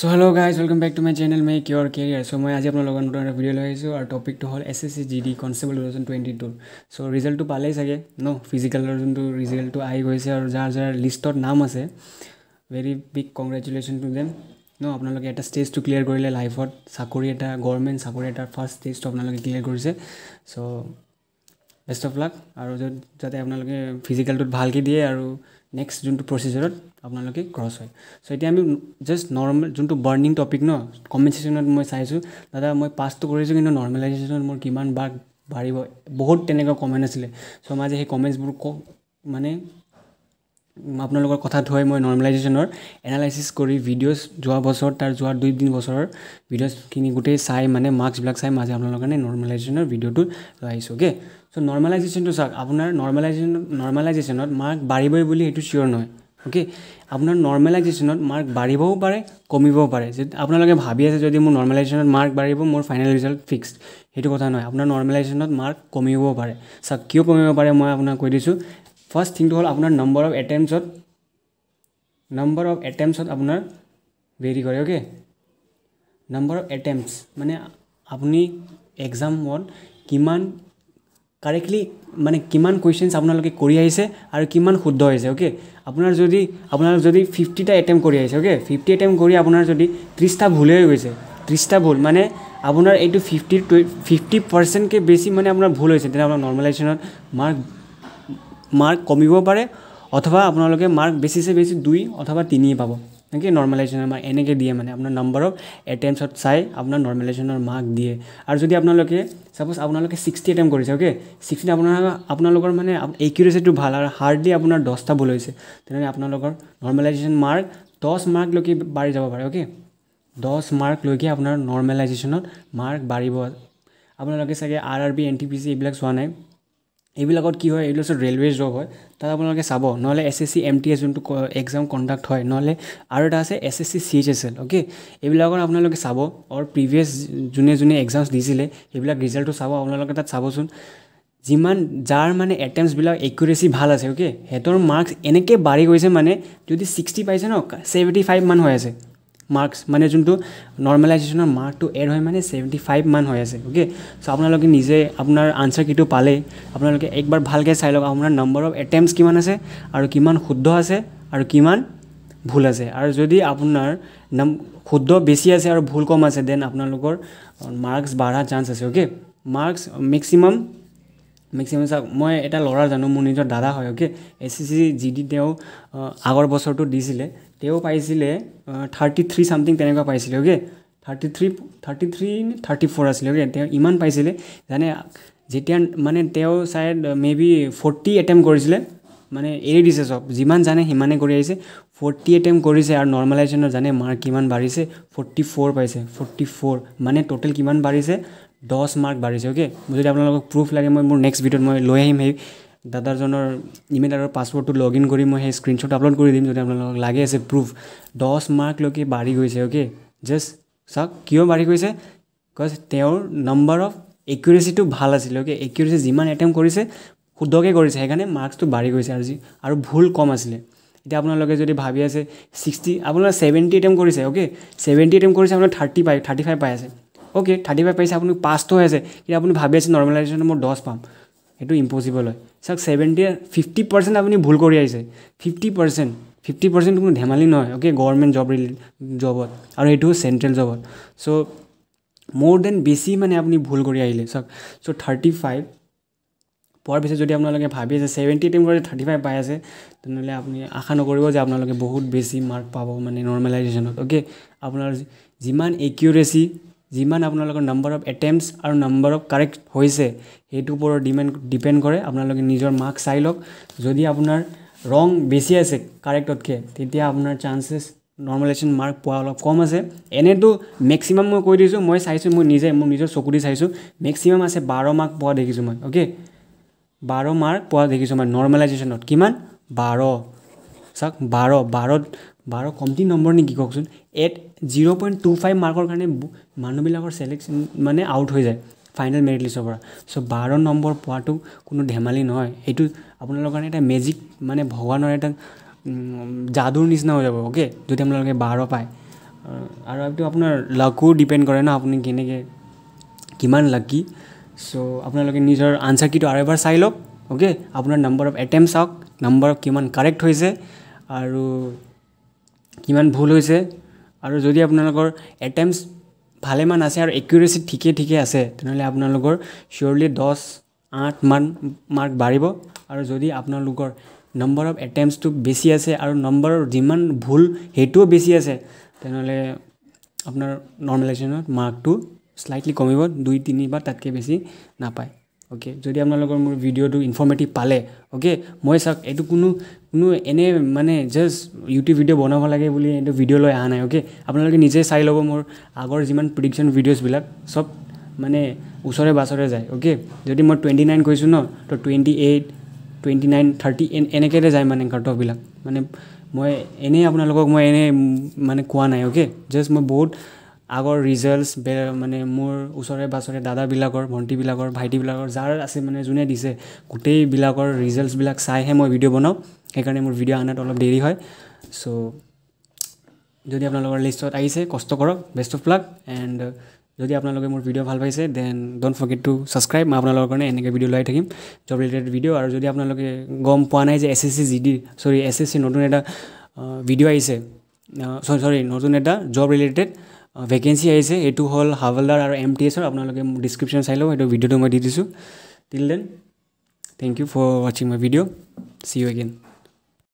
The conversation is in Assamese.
so' hello' guys welcome back to my channel make your career so' মই আজি আপোনালোকৰ নতুন এটা ভিডিঅ' লৈ আহিছোঁ আৰু টপিকটো হ'ল S S C G D constable two thousand twenty টুৰ চ' ৰিজাল্টটো পালেই চাগে ন ফিজিকেলৰ যোনটো ৰিজাল্টটো আহি গৈছে আৰু যাৰ যাৰ লিষ্টত নাম আছে very big congratulation to them ন আপোনালোকে এটা ষ্টেজটো ক্লিয়াৰ কৰিলে লাইফত চাকৰি এটা গভৰ্ণমেণ্ট চাকৰি এটা ফাৰ্ষ্ট ষ্টেজটো আপোনালোকে ক্লিয়াৰ কৰিছে চ' বেষ্ট অফ লাক আৰু য'ত যাতে আপোনালোকে ফিজিকেলটোত ভালকৈ দিয়ে আৰু নেক্সট যোনটো প্ৰচিজাৰত আপোনালোকে ক্ৰছ হয় চ' এতিয়া আমি জাষ্ট নৰ্মেল যোনটো বাৰ্ণিং টপিক ন কম্পেনচেশ্যনত মই চাইছোঁ দাদা মই পাছটো কৰিছোঁ কিন্তু নৰ্মেলাইজেশ্যনত মোৰ কিমান বাৰ বাঢ়িব বহুত তেনেকুৱা কমেণ্ট আছিলে চ' মাজে সেই কমেণ্টছবোৰ মানে আপোনালোকৰ কথা থৈ মই নৰ্মেলাইজেশ্যনৰ এনালাইচিছ কৰি ভিডিঅ'জ যোৱা বছৰ তাৰ যোৱা দুই তিনি বছৰৰ ভিডিঅ'ছখিনি গোটেই চাই মানে মাৰ্কছবিলাক চাই মাজে আপোনালোকৰ কাৰণে নৰ্মেলাইজেশ্যনৰ ভিডিঅ'টো লাগিছোঁ অ'কে চ' নৰ্মেলাইজেশ্যনটো চাওক আপোনাৰ নৰ্মেলাইজেশ্যন নৰ্মেলাইজেশ্যনত মাৰ্ক বাঢ়িবই বুলি সেইটো চিয়'ৰ নহয় অ'কে আপোনাৰ নৰ্মেলাইজেশ্যনত মাৰ্ক বাঢ়িবও পাৰে কমিবও পাৰে যে আপোনালোকে ভাবি আছে যদি মোৰ নৰ্মেলাইজেশ্যনত মাৰ্ক বাঢ়িব মোৰ ফাইনেল ৰিজাল্ট ফিক্সড সেইটো কথা নহয় আপোনাৰ নৰ্মেলাইজেশ্যনত মাৰ্ক কমিবও পাৰে চাওক কিয় কমিব পাৰে মই আপোনাক কৈ দিছোঁ ফাৰ্ষ্ট থিংটো হ'ল আপোনাৰ নম্বৰ অফ এটেম্পছত নম্বৰ অফ এটেম্পছত আপোনাৰ ভেৰি কৰে অ'কে নম্বৰ অফ এটেম্পছ মানে আপুনি এক্সামত কিমান কাৰেক্টলি মানে কিমান কুৱেশ্যনছ আপোনালোকে কৰি আহিছে আৰু কিমান শুদ্ধ হৈছে অ'কে আপোনাৰ যদি আপোনালোক যদি ফিফটিটা এটেম্প কৰি আহিছে অ'কে ফিফটি এটেম্প কৰি আপোনাৰ যদি ত্ৰিছটা ভুলেই গৈছে ত্ৰিছটা ভুল মানে আপোনাৰ এইটো ফিফটি টুৱে ফিফটি পাৰ্চেণ্টকৈ বেছি মানে আপোনাৰ ভুল হৈছে তেতিয়া আপোনাৰ নৰ্মেলাইজেশ্যনত মাৰ্ক মাৰ্ক কমিব পাৰে অথবা আপোনালোকে মাৰ্ক বেছিছে বেছি দুই অথবা তিনি পাব এনেকৈ নৰ্মেলাইজেশ্যনৰ মাৰ্ক এনেকৈ দিয়ে মানে আপোনাৰ নম্বৰ অফ এটেম্পছত চাই আপোনাৰ নৰ্মেলাইজেশ্যনৰ মাৰ্ক দিয়ে আৰু যদি আপোনালোকে ছাপ'জ আপোনালোকে ছিক্সটি এটেম্প কৰিছে অ'কে ছিক্সটি আপোনাৰ আপোনালোকৰ মানে একিউৰেচিটো ভাল আৰু হাৰ্ডলি আপোনাৰ দহটা ভুল হৈছে তেনেহ'লে আপোনালোকৰ নৰ্মেলাইজেশ্যন মাৰ্ক দহ মাৰ্কলৈকে বাঢ়ি যাব পাৰে অ'কে দহ মাৰ্কলৈকে আপোনাৰ নৰ্মেলাইজেশ্যনত মাৰ্ক বাঢ়িব আপোনালোকে চাগে R R B N T P C এইবিলাক চোৱা নাই এইবিলাকত কি হয় এইবিলাক ৰেলৱে জব হয় তাত আপোনালোকে চাব নহ'লে S S C M T S যোনটো এক্সাম কণ্ডাক্ট হয় নহ'লে আৰু এটা আছে S S C C H S L okay এইবিলাকত আপোনালোকে চাব অৰ প্ৰিভিয়াছ যোনে যোনে এক্সামছ দিছিলে সেইবিলাক ৰিজাল্টটো চাব আপোনালোকে তাত চাবচোন যিমান যাৰ মানে এটেম্পছবিলাক একুৰেচি ভাল আছে অ'কে সিহঁতৰ মাৰ্কছ এনেকৈ বাঢ়ি গৈছে মানে যদি ছিক্সটি পাইছে ন ছেভেণ্টি ফাইভমান হৈ আছে মাৰ্কছ মানে যোনটো নৰ্মেলাইজেশ্যনৰ মাৰ্কটো এড হয় মানে ছেভেণ্টি ফাইভ মান হৈ আছে অ'কে চ' আপোনালোকে নিজে আপোনাৰ আনচাৰ কিটো পালে আপোনালোকে একবাৰ ভালকৈ চাই লওক আপোনাৰ নম্বৰ অফ এটেম্পছ কিমান আছে আৰু কিমান শুদ্ধ আছে আৰু কিমান ভুল আছে আৰু যদি আপোনাৰ নম শুদ্ধ বেছি আছে আৰু ভুল কম আছে দেন আপোনালোকৰ মাৰ্কছ বাঢ়া চান্স আছে অ'কে মাৰ্কছ মেক্সিমাম মেক্সিমাম চাওক মই এটা ল'ৰা জানো মোৰ নিজৰ দাদা হয় okay S C C G D তেওঁ আগৰ বছৰটো দিছিলে তেওঁ পাইছিলে থাৰ্টি থ্ৰী ছামথিং তেনেকুৱা পাইছিলে okay thirty three thirty three নে থাৰ্টি ফ'ৰ আছিলে অ'কে তেওঁ ইমান পাইছিলে জানে যেতিয়া মানে তেওঁ চাই মে বি ফৰ্টি এটেম্প কৰিছিলে মানে এৰি দিছে চব যিমান জানে সিমানে কৰি আহিছে ফৰ্টি এটেম্প কৰিছে আৰু নৰ্মেলাইজেশ্যনত জানে মাৰ্ক কিমান বাঢ়িছে ফৰ্টি ফ'ৰ পাইছে ফৰ্টি ফ'ৰ মানে ট'টেল কিমান বাঢ়িছে দহ মাৰ্ক বাঢ়িছে অ'কে মোৰ যদি আপোনালোকক প্ৰুফ লাগে মই মোৰ নেক্সট ভিডিঅ'ত মই লৈ আহিম সেই দাদাজনৰ ইমেইল আৰু পাছৱৰ্ডটো লগ ইন কৰি মই সেই স্ক্ৰীণশ্বট আপলোড কৰি দিম যদি আপোনালোকক লাগে আছে প্ৰুফ দহ মাৰ্কলৈকে বাঢ়ি গৈছে অ'কে জাষ্ট চাওক কিয় বাঢ়ি গৈছে বিকজ তেওঁৰ নম্বৰ অফ একুৰেচিটো ভাল আছিলে অ'কে একুৰেচি যিমান এটেম কৰিছে শুদ্ধকৈ কৰিছে সেইকাৰণে মাৰ্কছটো বাঢ়ি গৈছে আৰু যি আৰু ভুল কম আছিলে এতিয়া আপোনালোকে যদি ভাবি আছে ছিক্সটি আপোনালোকে ছেভেণ্টি এটেম কৰিছে অ'কে ছেভেণ্টি এটেম কৰিছে আপোনাৰ থাৰ্টি পাই থাৰ্টি ফাইভ পাই আছে অ'কে থাৰ্টি ফাইভ পাইছে আপুনি পাঁচটো হৈ আছে কিন্তু আপুনি ভাবি আছে নৰ্মেলাইজেশ্যন মই দহ পাম সেইটো ইম্পচিবল হয় চাওক ছেভেণ্টি ফিফটি পাৰ্চেণ্ট আপুনি ভুল কৰি আহিছে ফিফটি পাৰ্চেণ্ট ফিফটি পাৰ্চেণ্ট কোনো ধেমালি নহয় অ'কে গভৰ্ণমেণ্ট জব জবত আৰু এইটো চেণ্ট্ৰেল জবত চ' মোৰ দেন বেছি মানে আপুনি ভুল কৰি আহিলে চাওক চ' থাৰ্টি ফাইভ পোৱাৰ পিছত যদি আপোনালোকে ভাবি আছে ছেভেণ্টি টাইম কৰি থাৰ্টি ফাইভ পাই আছে তেনেহ'লে আপুনি আশা নকৰিব যে আপোনালোকে বহুত বেছি মাৰ্ক পাব মানে নৰ্মেলাইজেশ্যনত অ'কে আপোনাৰ যিমান একিউৰেচি যিমান আপোনালোকৰ নাম্বাৰ অফ এটেম্পটছ আৰু নাম্বাৰ অফ কাৰেক্ট হৈছে সেইটোৰ ওপৰত ডিমেণ্ড ডিপেণ্ড কৰে আপোনালোকে নিজৰ মাৰ্ক চাই লওক যদি আপোনাৰ ৰং বেছি আছে কাৰেক্টতকৈ তেতিয়া আপোনাৰ চান্সেছ নৰ্মেলাইজেশ্যন মাৰ্ক পোৱা অলপ কম আছে এনেইতো মেক্সিমাম মই কৈ দিছোঁ মই চাইছোঁ মই নিজে মোৰ নিজৰ চকুদি চাইছোঁ মেক্সিমাম আছে বাৰ মাৰ্ক পোৱা দেখিছোঁ মই অ'কে বাৰ মাৰ্ক পোৱা দেখিছোঁ মই নৰ্মেলাইজেশ্যনত কিমান বাৰ চাওক বাৰ বাৰত বাৰ কমটি নম্বৰ নেকি কওকচোন at zero' point two five মাৰ্কৰ কাৰণে মানুহবিলাকৰ ছেলেকশ্যন মানে আউট হৈ যায় ফাইনেল মেৰিট লিষ্টৰ পৰা চ' বাৰ নম্বৰ পোৱাটো কোনো ধেমালি নহয় এইটো আপোনালোকৰ কাৰণে এটা মেজিক মানে ভগৱানৰ এটা যাদুৰ নিচিনা হৈ যাব অ'কে যদি আপোনালোকে বাৰ পায় আৰু এইটো আপোনাৰ লাকো ডিপেণ্ড কৰে ন আপুনি কেনেকৈ কিমান লাকি চ' আপোনালোকে নিজৰ আনচাৰ কিটো আৰু এবাৰ চাই লওক অ'কে আপোনাৰ নম্বৰ অফ এটেম্প চাওক নম্বৰ অফ কিমান কাৰেক্ট হৈছে আৰু কিমান ভুল হৈছে আৰু যদি আপোনালোকৰ এটেম্পছ ভালেমান আছে আৰু একুৰেচি ঠিকে ঠিকে আছে তেনেহ'লে আপোনালোকৰ চিয়'ৰলি দহ আঠ মান মাৰ্ক বাঢ়িব আৰু যদি আপোনালোকৰ নম্বৰ অফ এটেম্পছটো বেছি আছে আৰু নম্বৰৰ যিমান ভুল সেইটোও বেছি আছে তেনেহ'লে আপোনাৰ নৰ্মেলাইজেশ্যনত মাৰ্কটো শ্লাইটলি কমিব দুই তিনি বা তাতকৈ বেছি নাপায় অ'কে যদি আপোনালোকৰ মোৰ ভিডিঅ'টো ইনফৰ্মেটিভ পালে অ'কে মই চাওক এইটো কোনো কোনো এনে মানে জাষ্ট ইউটিউব ভিডিঅ' বনাব লাগে বুলি এইটো ভিডিঅ' লৈ অহা নাই অ'কে আপোনালোকে নিজে চাই ল'ব মোৰ আগৰ যিমান প্ৰিডিকশ্যন ভিডিঅ'ছবিলাক চব মানে ওচৰে বাছৰে যায় অ'কে যদি মই টুৱেণ্টি নাইন কৈছোঁ ন তো twenty eight twenty nine thirty এন এনেকৈ যায় মানে কাৰ্টবিলাক মানে মই এনেই আপোনালোকক মই এনেই মানে কোৱা নাই অ'কে জাষ্ট মই বহুত আগৰ ৰিজাল্টছ বে মানে মোৰ ওচৰে পাছৰে দাদাবিলাকৰ ভণ্টিবিলাকৰ ভাইটিবিলাকৰ যাৰ আছে মানে যোনে দিছে গোটেইবিলাকৰ ৰিজাল্টছবিলাক চাইহে মই ভিডিঅ' বনাওঁ সেইকাৰণে মোৰ ভিডিঅ' অনাত অলপ দেৰি হয় চ' যদি আপোনালোকৰ লিষ্টত আহিছে কষ্ট কৰক বেষ্ট অফ লাক এণ্ড যদি আপোনালোকে মোৰ ভিডিঅ' ভাল পাইছে then don't forget to subscribe মই আপোনালোকৰ কাৰণে এনেকৈ ভিডিঅ' লৈ থাকিম জব ৰিলেটেড ভিডিঅ' আৰু যদি আপোনালোকে গম পোৱা নাই যে S S C G D sorry S S C নতুন এটা ভিডিঅ' আহিছে চৰি চৰি নতুন এটা জব ৰিলেটেড ভেকেঞ্চি আহিছে এইটো হ'ল হাৱলদাৰ আৰু এম টি এছৰ আপোনালোকে মোৰ ডিছক্ৰিপশ্যন চাই ল'ব সেইটো ভিডিঅ'টো মই দি দিছোঁ till then thank you for ৱাচিং my video' see you again